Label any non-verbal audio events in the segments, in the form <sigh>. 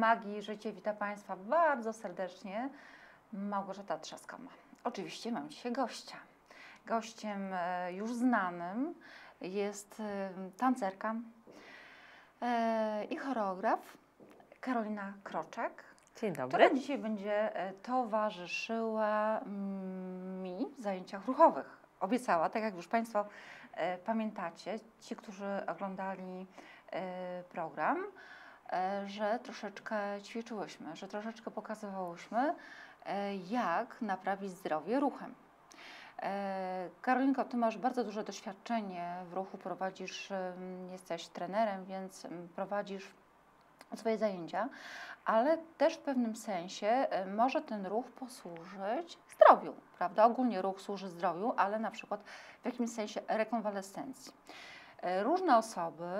Magii Życie. Witam Państwa bardzo serdecznie. Małgorzata Trzaskama. Oczywiście mam dzisiaj gościa. Gościem e, już znanym jest e, tancerka e, i choreograf Karolina Kroczek. Dzień dobry. Która dzisiaj będzie towarzyszyła mm, mi w zajęciach ruchowych. Obiecała, tak jak już Państwo pamiętacie, ci, którzy oglądali program. E, że troszeczkę ćwiczyłyśmy, że troszeczkę pokazywałyśmy, e, jak naprawić zdrowie ruchem. E, Karolinko, Ty masz bardzo duże doświadczenie w ruchu, prowadzisz, jesteś trenerem, więc prowadzisz swoje zajęcia, ale też w pewnym sensie może ten ruch posłużyć zdrowiu, prawda? Ogólnie ruch służy zdrowiu, ale na przykład w jakimś sensie rekonwalescencji. E, różne osoby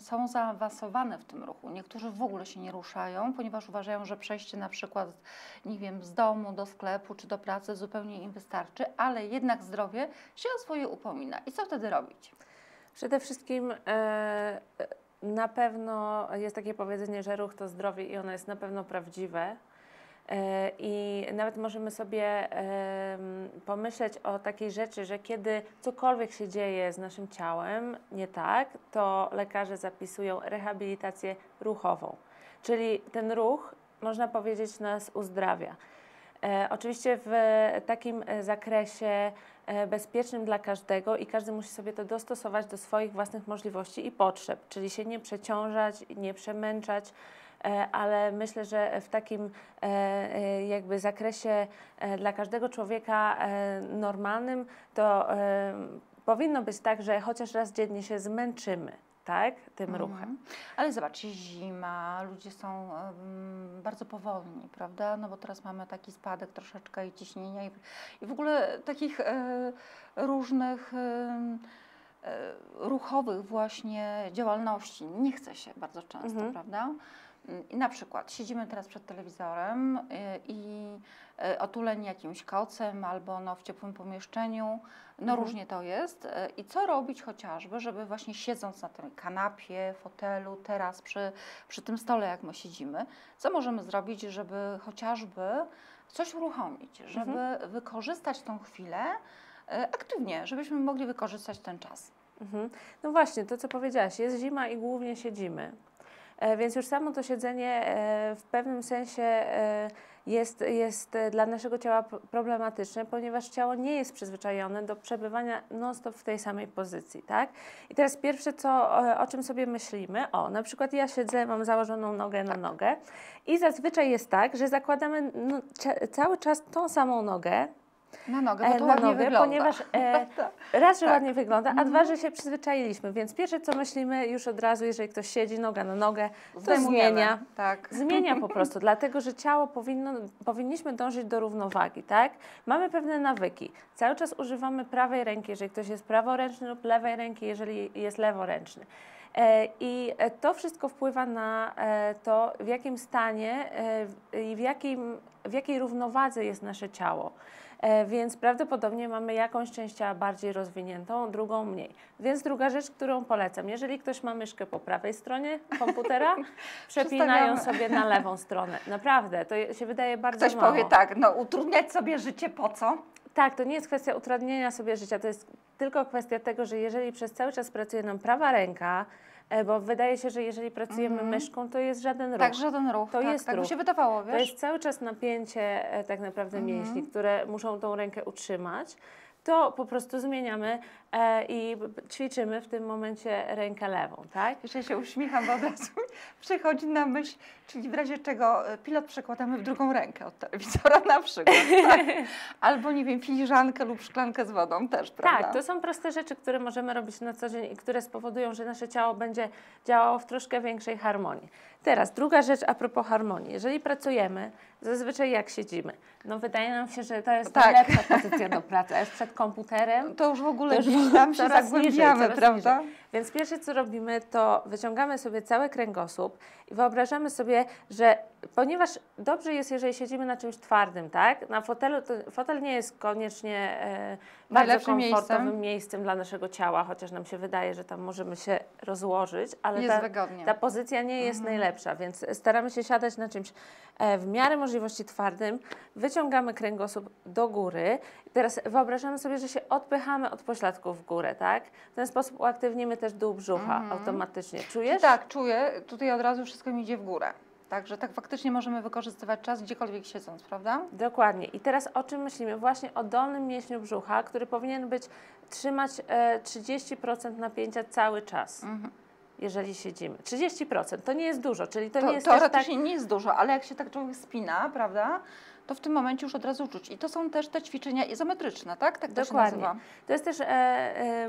są zaawansowane w tym ruchu. Niektórzy w ogóle się nie ruszają, ponieważ uważają, że przejście na przykład nie wiem, z domu do sklepu czy do pracy zupełnie im wystarczy, ale jednak zdrowie się o swoje upomina. I co wtedy robić? Przede wszystkim e, na pewno jest takie powiedzenie, że ruch to zdrowie i ono jest na pewno prawdziwe. E, I nawet możemy sobie pomyśleć o takiej rzeczy, że kiedy cokolwiek się dzieje z naszym ciałem nie tak, to lekarze zapisują rehabilitację ruchową. Czyli ten ruch, można powiedzieć, nas uzdrawia. E, oczywiście w takim e, zakresie bezpiecznym dla każdego i każdy musi sobie to dostosować do swoich własnych możliwości i potrzeb, czyli się nie przeciążać, nie przemęczać. E, ale myślę, że w takim e, e, jakby zakresie dla każdego człowieka normalnym to powinno być tak, że chociaż raz dziennie się zmęczymy. Tak, tym mhm. ruchem. Ale zobaczcie, zima, ludzie są um, bardzo powolni, prawda? No bo teraz mamy taki spadek troszeczkę i ciśnienia i, i w ogóle takich e, różnych. E, ruchowych właśnie działalności. Nie chce się bardzo często, mhm. prawda? I na przykład siedzimy teraz przed telewizorem y, i y, otuleni jakimś kocem albo no, w ciepłym pomieszczeniu, no mhm. różnie to jest. Y, I co robić chociażby, żeby właśnie siedząc na tym kanapie, fotelu, teraz przy, przy tym stole, jak my siedzimy, co możemy zrobić, żeby chociażby coś uruchomić, żeby mhm. wykorzystać tą chwilę aktywnie, żebyśmy mogli wykorzystać ten czas. Mhm. No właśnie, to co powiedziałaś, jest zima i głównie siedzimy. E, więc już samo to siedzenie e, w pewnym sensie e, jest, jest dla naszego ciała problematyczne, ponieważ ciało nie jest przyzwyczajone do przebywania non-stop w tej samej pozycji, tak? I teraz pierwsze, co, o czym sobie myślimy, o, na przykład ja siedzę, mam założoną nogę na tak. nogę i zazwyczaj jest tak, że zakładamy no, cały czas tą samą nogę, na nogę, bo e, to ładnie nogę, wygląda. ponieważ e, <laughs> no tak. raz, że tak. ładnie wygląda, a mhm. dwa, że się przyzwyczailiśmy, więc pierwsze, co myślimy już od razu, jeżeli ktoś siedzi noga na nogę, to Zdejmujemy. zmienia. Tak. <laughs> Zmienia po prostu, dlatego, że ciało powinno, powinniśmy dążyć do równowagi, tak? Mamy pewne nawyki. Cały czas używamy prawej ręki, jeżeli ktoś jest praworęczny lub lewej ręki, jeżeli jest leworęczny. E, I to wszystko wpływa na e, to, w jakim stanie i w, jakim, w jakiej równowadze jest nasze ciało. E, więc prawdopodobnie mamy jakąś część ciała bardziej rozwiniętą, drugą mniej. Więc druga rzecz, którą polecam, jeżeli ktoś ma myszkę po prawej stronie komputera, <laughs> przepinają sobie na lewą stronę. Naprawdę, to się wydaje bardzo Ktoś mało. powie tak, no utrudniać sobie życie po co? Tak, to nie jest kwestia utrudnienia sobie życia, to jest tylko kwestia tego, że jeżeli przez cały czas pracuje nam prawa ręka, E, bo wydaje się, że jeżeli pracujemy mm. myszką, to jest żaden tak, ruch. Tak, żaden ruch. To tak, jest tak ruch. się wydawało, wiesz? To jest cały czas napięcie e, tak naprawdę mm. mięśni, mhm. które muszą tą rękę utrzymać to po prostu zmieniamy e, i ćwiczymy w tym momencie rękę lewą, tak? Jeszcze się uśmiecham, bo od razu <laughs> przychodzi na myśl, czyli w razie czego e, pilot przekładamy w drugą rękę od telewizora na przykład, <laughs> tak? Albo, nie wiem, filiżankę lub szklankę z wodą też, prawda? Tak, to są proste rzeczy, które możemy robić na co dzień i które spowodują, że nasze ciało będzie działało w troszkę większej harmonii. Teraz druga rzecz a propos harmonii. Jeżeli pracujemy, zazwyczaj jak siedzimy? No wydaje nam się, że to jest tak. najlepsza pozycja do pracy, a już przed komputerem. To już w ogóle już tam się zagłębiamy, niżej, prawda? Niżej. Więc pierwsze, co robimy, to wyciągamy sobie cały kręgosłup i wyobrażamy sobie, że ponieważ dobrze jest, jeżeli siedzimy na czymś twardym, tak? Na fotelu, fotel nie jest koniecznie e, bardzo komfortowym miejscem. miejscem. dla naszego ciała, chociaż nam się wydaje, że tam możemy się rozłożyć, ale ta, ta, pozycja nie jest mhm. najlepsza, więc staramy się siadać na czymś e, w miarę możliwości twardym, wyciągamy kręgosłup do góry. Teraz wyobrażamy sobie, że się odpychamy od pośladków w górę, tak? W ten sposób uaktywnimy też dół brzucha mm -hmm. automatycznie. Czujesz? Tak, czuję. Tutaj od razu wszystko mi idzie w górę. Także tak faktycznie możemy wykorzystywać czas gdziekolwiek siedząc, prawda? Dokładnie. I teraz o czym myślimy? Właśnie o dolnym mięśniu brzucha, który powinien być trzymać e, 30% napięcia cały czas. Mm -hmm jeżeli siedzimy. 30% to nie jest dużo, czyli to, to nie jest to tak... nie jest dużo, ale jak się tak człowiek spina, prawda, to w tym momencie już od razu czuć. I to są też te ćwiczenia izometryczne, tak? tak to Dokładnie. to jest też e, e,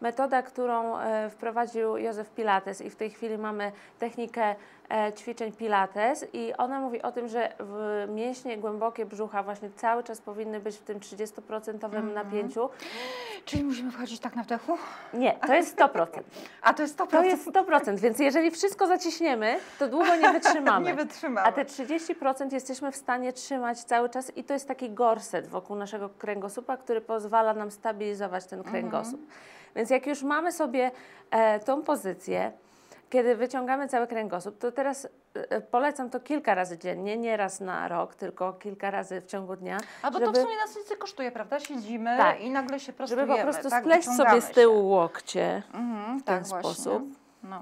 metoda, którą e, wprowadził Józef Pilates i w tej chwili mamy technikę E, ćwiczeń Pilates i ona mówi o tym, że mięśnie głębokie brzucha właśnie cały czas powinny być w tym 30% mm. napięciu. Czyli musimy wchodzić tak na wdechu? Nie, to jest 100%. <laughs> A to jest 100%? To jest 100%, więc jeżeli wszystko zaciśniemy, to długo nie <laughs> wytrzymamy. nie wytrzymamy. A te 30% jesteśmy w stanie trzymać cały czas i to jest taki gorset wokół naszego kręgosłupa, który pozwala nam stabilizować ten mhm. kręgosłup. Mm. Więc jak już mamy sobie e, tą pozycję, kiedy wyciągamy cały kręgosłup, to teraz e, e, polecam to kilka razy dziennie, nie raz na rok, tylko kilka razy w ciągu dnia. A bo żeby, to w sumie nas nic nie kosztuje, prawda? Siedzimy tak, i nagle się prostujemy. Żeby po prostu tak, skleść sobie z tyłu się. łokcie mhm, w tak ten tak sposób. No.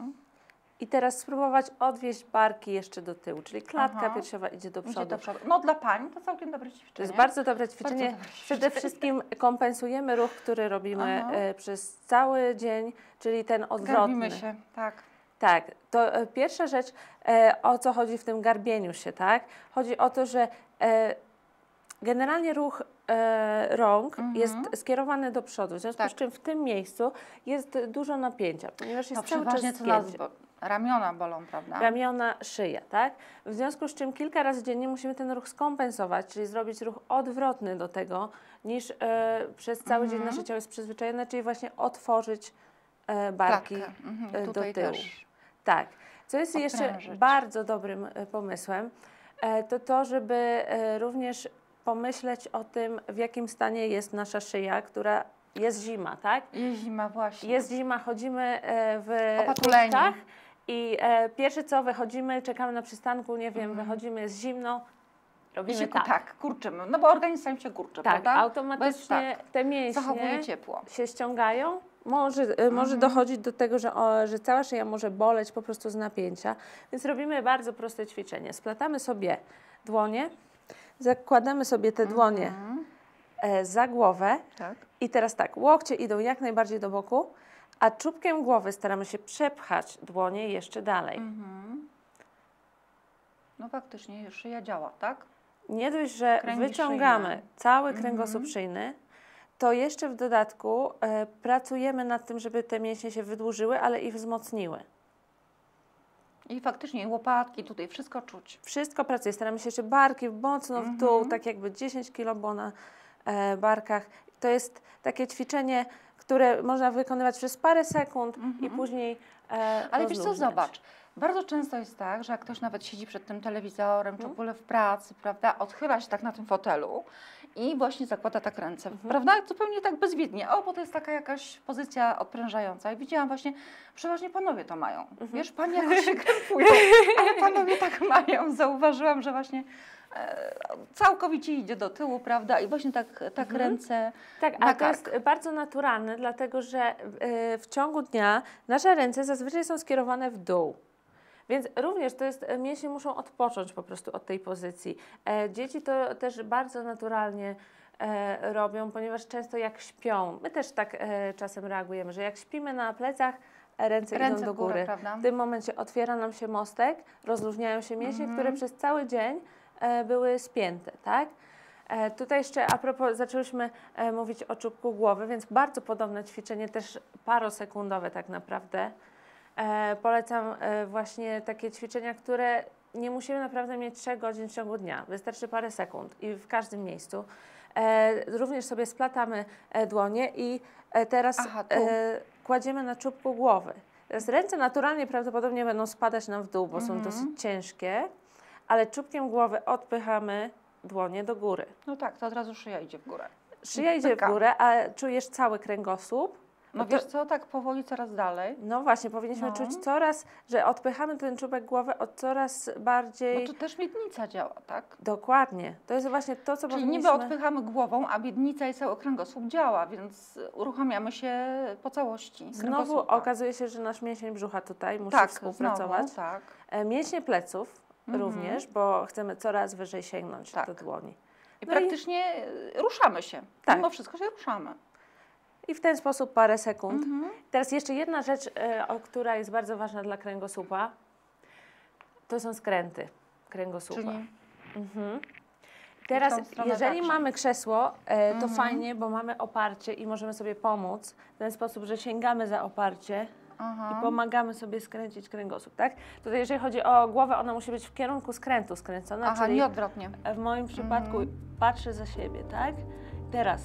I teraz spróbować odwieźć barki jeszcze do tyłu, czyli klatka Aha. piersiowa idzie do przodu. Idzie do przodu. No dla pań to całkiem dobre ćwiczenie. To jest bardzo dobre ćwiczenie. Bardzo dobre ćwiczenie. Przede wszystkim kompensujemy ruch, który robimy Aha. przez cały dzień, czyli ten odwrotny. Garbimy się, tak. Tak, to e, pierwsza rzecz, e, o co chodzi w tym garbieniu się, tak? Chodzi o to, że e, generalnie ruch rąk mhm. jest skierowany do przodu, w związku tak. z czym w tym miejscu jest dużo napięcia, ponieważ jest no, cały czas to nas bo, Ramiona bolą, prawda? Ramiona, szyja, tak? W związku z czym kilka razy dziennie musimy ten ruch skompensować, czyli zrobić ruch odwrotny do tego, niż e, przez cały mhm. dzień nasze ciało jest przyzwyczajone, czyli właśnie otworzyć e, barki tak, mhm, do tyłu. Też. Tak. Co jest jeszcze bardzo dobrym e, pomysłem, e, to to, żeby e, również pomyśleć o tym, w jakim stanie jest nasza szyja, która jest zima, tak? Jest zima, właśnie. Jest zima, chodzimy w kurtkach i pierwsze co, wychodzimy, czekamy na przystanku, nie wiem, mhm. wychodzimy, jest zimno, robimy się, tak. tak, kurczymy, no bo organizm sam się kurczy, tak, prawda? Automatycznie tak, automatycznie te mięśnie ciepło. się ściągają Y, może, mhm. może dochodzić do tego, że, o, że cała szyja może boleć po prostu z napięcia. Więc robimy bardzo proste ćwiczenie. Splatamy sobie dłonie, zakładamy sobie te dłonie mhm. e, za głowę tak. i teraz tak, łokcie idą jak najbardziej do boku, a czubkiem głowy staramy się przepchać dłonie jeszcze dalej. Mhm. No faktycznie szyja działa, tak? Nie dość, że Kręgi wyciągamy cały mhm. kręgosłup szyjny, to jeszcze w dodatku e, pracujemy nad tym, żeby te mięśnie się wydłużyły, ale i wzmocniły. I faktycznie łopatki tutaj, wszystko czuć. Wszystko pracuje. Staramy się jeszcze barki mocno w dół, mhm. tak jakby 10 kg było na e, barkach. To jest takie ćwiczenie, które można wykonywać przez parę sekund i mhm. później. E, ale wiesz co, zobacz. Bardzo często jest tak, że jak ktoś nawet siedzi przed tym telewizorem, czy mhm. w ogóle w pracy, prawda, odchyla się tak na tym fotelu i właśnie zakłada tak ręce, mhm. prawda? Zupełnie tak bezwiednie. O, bo to jest taka jakaś pozycja odprężająca. I widziałam właśnie, przeważnie panowie to mają. Mhm. Wiesz, panie <laughs> jakoś się krępują, ale panowie tak mają. Zauważyłam, że właśnie e, całkowicie idzie do tyłu, prawda? I właśnie tak, tak mhm. ręce. Tak, a to jest bardzo naturalne, dlatego że e, w ciągu dnia nasze ręce zazwyczaj są skierowane w dół. Więc również to jest, e, mięśnie muszą odpocząć po prostu od tej pozycji. E, dzieci to też bardzo naturalnie e, robią, ponieważ często jak śpią, my też tak e, czasem reagujemy, że jak śpimy na plecach, ręce, ręce idą do góry. Górę, w tym momencie otwiera nam się mostek, rozluźniają się mięśnie, mhm. które przez cały dzień e, były spięte, tak? E, tutaj jeszcze a propos, zaczęłyśmy mówić o czubku głowy, więc bardzo podobne ćwiczenie, też parosekundowe tak naprawdę. E, polecam e, właśnie takie ćwiczenia, które nie musimy naprawdę mieć 3 godzin w ciągu dnia, wystarczy parę sekund i w każdym miejscu. E, również sobie splatamy dłonie i teraz Aha, kładziemy na czubku głowy. Teraz ręce naturalnie prawdopodobnie będą spadać nam w dół, bo mhm. są dosyć ciężkie, ale czubkiem głowy odpychamy dłonie do góry. No tak, to od razu szyja idzie w górę. Szyja idzie Pyka. w górę, a czujesz cały kręgosłup no, no wiesz co, tak powoli coraz dalej. No właśnie, powinniśmy no. czuć coraz, że odpychamy ten czubek głowy od coraz bardziej... No to też miednica działa, tak? Dokładnie. To jest właśnie to, co Czyli powinniśmy... niby odpychamy głową, a miednica i cały kręgosłup działa, więc uruchamiamy się po całości Znowu okazuje się, że nasz mięsień brzucha tutaj musi tak, współpracować. Znowu, tak. E, mięśnie pleców mhm. również, bo chcemy coraz wyżej sięgnąć tak. do dłoni. I no praktycznie i... E, ruszamy się. Tak. Mimo wszystko się ruszamy i w ten sposób parę sekund. Mhm. Teraz jeszcze jedna rzecz, e, o, która jest bardzo ważna dla kręgosłupa, to są skręty kręgosłupa. Czyli... Mhm. Teraz, jeżeli mamy krzesło, e, to mhm. fajnie, bo mamy oparcie i możemy sobie pomóc w ten sposób, że sięgamy za oparcie Aha. i pomagamy sobie skręcić kręgosłup, tak? Tutaj jeżeli chodzi o głowę, ona musi być w kierunku skrętu skręcona, Aha, czyli nie odwrotnie. W moim przypadku mhm. patrzę za siebie, tak? Teraz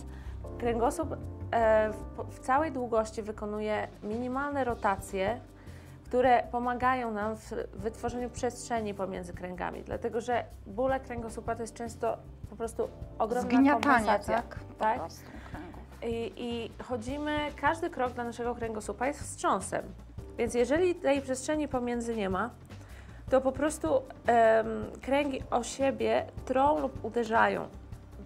kręgosłup E, w całej długości wykonuje minimalne rotacje, które pomagają nam w wytworzeniu przestrzeni pomiędzy kręgami, dlatego że bóle kręgosłupa to jest często po prostu ogromna Zgniatanie, kompensacja. tak? tak? I, I chodzimy, każdy krok dla naszego kręgosłupa jest wstrząsem, więc jeżeli tej przestrzeni pomiędzy nie ma, to po prostu kręgi o siebie trą lub uderzają.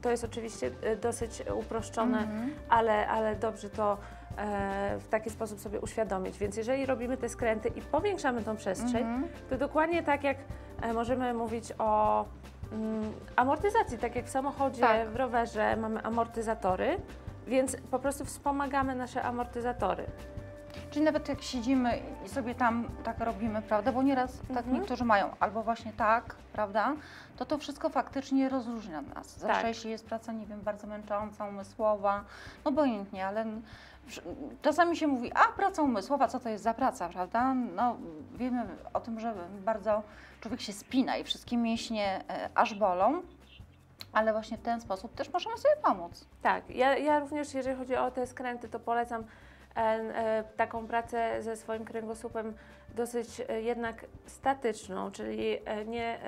To jest oczywiście e, dosyć uproszczone, mm -hmm. ale, ale dobrze to e, w taki sposób sobie uświadomić. Więc jeżeli robimy te skręty i powiększamy tą przestrzeń, mm -hmm. to dokładnie tak jak e, możemy mówić o mm, amortyzacji, tak jak w samochodzie, tak. w rowerze mamy amortyzatory, więc po prostu wspomagamy nasze amortyzatory. Czyli nawet jak siedzimy i sobie tam tak robimy, prawda? Bo nieraz tak mhm. niektórzy mają, albo właśnie tak, prawda? To to wszystko faktycznie rozróżnia nas. Zawsze tak. jeśli jest praca, nie wiem, bardzo męcząca, umysłowa, no obojętnie, ale czasami się mówi, a praca umysłowa, co to jest za praca, prawda? No wiemy o tym, że bardzo człowiek się spina i wszystkie mięśnie e, aż bolą, ale właśnie w ten sposób też możemy sobie pomóc. Tak, ja, ja również jeżeli chodzi o te skręty, to polecam E, e, taką pracę ze swoim kręgosłupem dosyć e, jednak statyczną, czyli e, nie,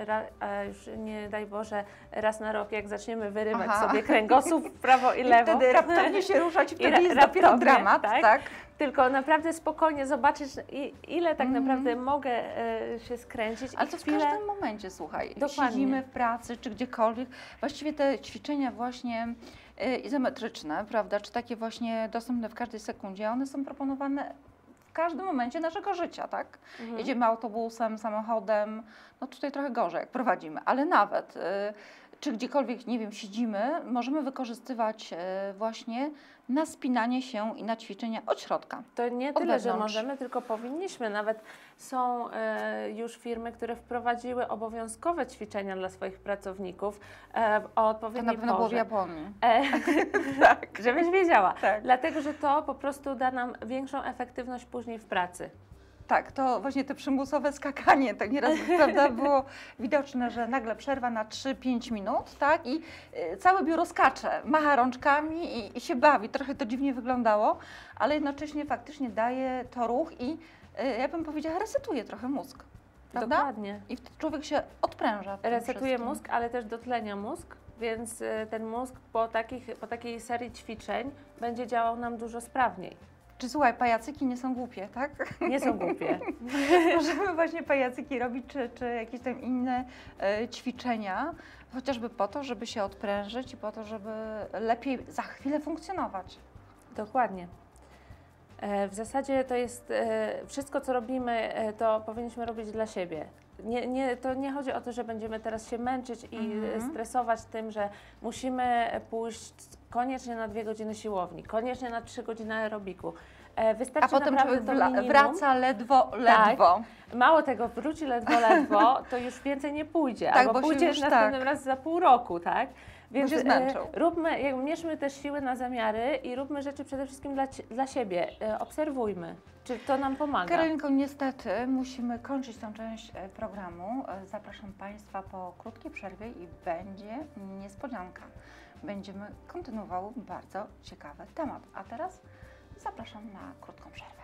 już nie daj Boże, raz na rok, jak zaczniemy wyrywać Aha. sobie kręgosłup w prawo i, I lewo. wtedy raptownie się ruszać, <laughs> wtedy ra- jest dopiero dramat, tak? tak? Tylko naprawdę spokojnie zobaczyć, ile tak mm. naprawdę mogę e, się skręcić. Ale to w chwilę... każdym momencie, słuchaj, Dokładnie. siedzimy w pracy czy gdziekolwiek, właściwie te ćwiczenia właśnie izometryczne, prawda, czy takie właśnie dostępne w każdej sekundzie, one są proponowane w każdym momencie naszego życia, tak? Mhm. Jedziemy autobusem, samochodem, no tutaj trochę gorzej, jak prowadzimy, ale nawet. Y, czy gdziekolwiek, nie wiem, siedzimy, możemy wykorzystywać e, właśnie na spinanie się i na ćwiczenia od środka. To nie tyle, wewnątrz. że możemy, tylko powinniśmy. Nawet są e, już firmy, które wprowadziły obowiązkowe ćwiczenia dla swoich pracowników e, o odpowiedniej to na pewno porze. było w Japonii. <laughs> tak. Żebyś wiedziała. Tak. Dlatego, że to po prostu da nam większą efektywność później w pracy. Tak, to właśnie to przymusowe skakanie, tak nieraz <laughs> prawda, było widoczne, że nagle przerwa na 3-5 minut, tak, i y, całe biuro skacze, macha rączkami i, i się bawi. Trochę to dziwnie wyglądało, ale jednocześnie faktycznie daje to ruch i y, ja bym powiedziała, resetuje trochę mózg. Prawda? Dokładnie. I człowiek się odpręża. Resetuje mózg, ale też dotlenia mózg, więc y, ten mózg po, takich, po takiej serii ćwiczeń będzie działał nam dużo sprawniej. Czy słuchaj, pajacyki nie są głupie, tak? Nie są głupie. <laughs> Możemy właśnie pajacyki robić, czy, czy jakieś tam inne e, ćwiczenia, chociażby po to, żeby się odprężyć i po to, żeby lepiej za chwilę funkcjonować. Dokładnie. E, w zasadzie to jest e, wszystko, co robimy, e, to powinniśmy robić dla siebie nie, nie, to nie chodzi o to, że będziemy teraz się męczyć i mhm. stresować tym, że musimy pójść koniecznie na dwie godziny siłowni, koniecznie na trzy godziny aerobiku. E, wystarczy A potem człowiek wraca ledwo, ledwo. Tak. Mało tego, wróci ledwo, ledwo, to już więcej nie pójdzie. Tak, albo pójdziesz już następnym tak. raz za pół roku, tak? Więc się e, Róbmy, jak, mierzmy też siły na zamiary i róbmy rzeczy przede wszystkim dla, dla siebie. E, obserwujmy, czy to nam pomaga. Karolinko, niestety musimy kończyć tą część e, programu. Zapraszam Państwa po krótkiej przerwie i będzie niespodzianka. Będziemy kontynuował bardzo ciekawy temat. A teraz zapraszam na krótką przerwę.